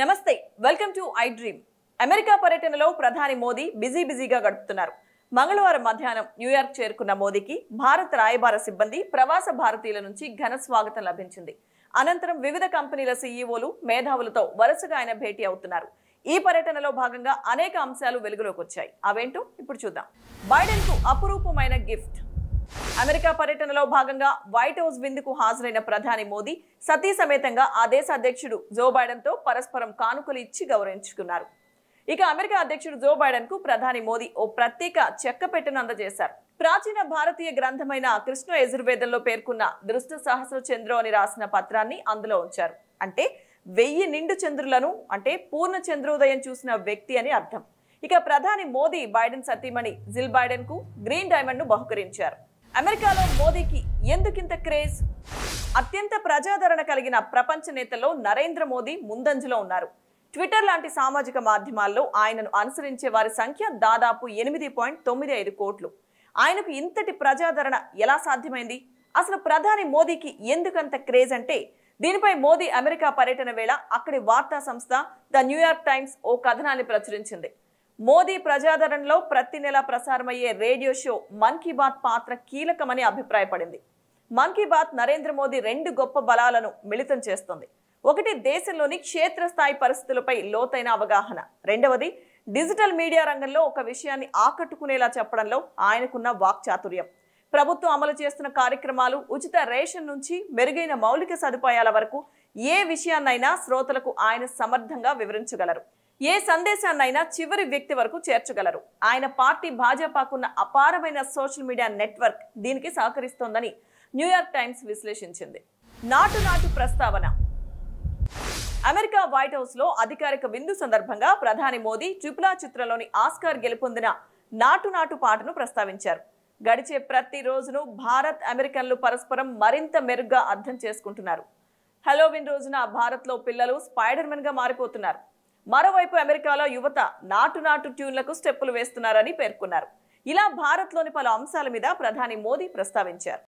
నమస్తే welcome to I dream America పర్యటనలో ప్రధాని మోదీ బిజీ బిజీగా గడుపుతున్నారు మంగళవారం మధ్యాహ్నం న్యూయార్క్ చేరుకున్న మోదీకి భారత రాయబార సిబ్బంది ప్రవాస భారతీయుల నుంచి ఘన స్వాగతం లభించింది అనంతరం వివిధ కంపెనీల సీఈఓలు మేధావులతో వరుసగా ఆయన భేటీ అవుతున్నారు ఈ పర్యటనలో భాగంగా అనేక అంశాలు వెలుగులోకి వచ్చాయి అవేంటో ఇప్పుడు చూద్దాం బైడెన్కు అపురూపమైన గిఫ్ట్ అమెరికా పర్యటనలో భాగంగా వైట్ హౌస్ విందుకు హాజరైన ప్రధాని మోదీ సతీ సమేతంగా ఆ దేశ అధ్యక్షుడు జో తో పరస్పరం కానుకలు ఇచ్చి గౌరవించుకున్నారు ఇక అమెరికా అధ్యక్షుడు జో బైడెన్ కు ప్రధాని మోదీ ఓ ప్రత్యేక చెక్క పెట్టను అందజేశారు ప్రాచీన భారతీయ గ్రంథమైన కృష్ణ యజుర్వేదంలో పేర్కొన్న దృష్ట సహస చంద్రు అని రాసిన పత్రాన్ని అందులో ఉంచారు అంటే వెయ్యి నిండు చంద్రులను అంటే పూర్ణ చంద్రోదయం చూసిన వ్యక్తి అని అర్థం ఇక ప్రధాని మోదీ బైడెన్ సతీమణి జిల్ బైడెన్ కు గ్రీన్ డైమండ్ ను బహుకరించారు అమెరికాలో మోదీకి ఎందుకింత క్రేజ్ అత్యంత ప్రజాదరణ కలిగిన ప్రపంచ నేతల్లో నరేంద్ర మోదీ ముందంజలో ఉన్నారు ట్విట్టర్ లాంటి సామాజిక మాధ్యమాల్లో ఆయనను అనుసరించే వారి సంఖ్య దాదాపు ఎనిమిది పాయింట్ తొమ్మిది ఐదు కోట్లు ఆయనకు ఇంతటి ప్రజాదరణ ఎలా సాధ్యమైంది అసలు ప్రధాని మోదీకి ఎందుకంత క్రేజ్ అంటే దీనిపై మోదీ అమెరికా పర్యటన వేళ అక్కడి వార్తా సంస్థ ద న్యూయార్క్ టైమ్స్ ఓ కథనాన్ని ప్రచురించింది మోదీ ప్రజాదరణలో ప్రతి నెల ప్రసారమయ్యే రేడియో షో మన్ కీ బాత్ పాత్ర కీలకమని అభిప్రాయపడింది మన్ కీ బాత్ నరేంద్ర మోదీ రెండు గొప్ప బలాలను మిళితం చేస్తుంది ఒకటి దేశంలోని క్షేత్రస్థాయి పరిస్థితులపై లోతైన అవగాహన రెండవది డిజిటల్ మీడియా రంగంలో ఒక విషయాన్ని ఆకట్టుకునేలా చెప్పడంలో ఆయనకున్న వాక్చాతుర్యం ప్రభుత్వం అమలు చేస్తున్న కార్యక్రమాలు ఉచిత రేషన్ నుంచి మెరుగైన మౌలిక సదుపాయాల వరకు ఏ విషయాన్నైనా శ్రోతలకు ఆయన సమర్థంగా వివరించగలరు ఏ సందేశాన్నైనా చివరి వ్యక్తి వరకు చేర్చగలరు ఆయన పార్టీ భాజపాకున్న అపారమైన సోషల్ మీడియా నెట్వర్క్ దీనికి సహకరిస్తోందని న్యూయార్క్ టైమ్స్ విశ్లేషించింది నాటు నాటు ప్రస్తావన అమెరికా వైట్ హౌస్ లో అధికారిక విందు సందర్భంగా ప్రధాని మోదీ ట్రిపులా చిత్రంలోని ఆస్కార్ గెలుపొందిన నాటు నాటు పాటను ప్రస్తావించారు గడిచే ప్రతి రోజును భారత్ అమెరికన్లు పరస్పరం మరింత మెరుగ్గా అర్థం చేసుకుంటున్నారు హలోవిన్ రోజున భారత్లో పిల్లలు స్పైడర్మెన్గా మారిపోతున్నారు మరోవైపు అమెరికాలో యువత నాటు నాటు ట్యూన్లకు స్టెప్పులు వేస్తున్నారని పేర్కొన్నారు ఇలా భారత్లోని పలు అంశాల మీద ప్రధాని మోదీ ప్రస్తావించారు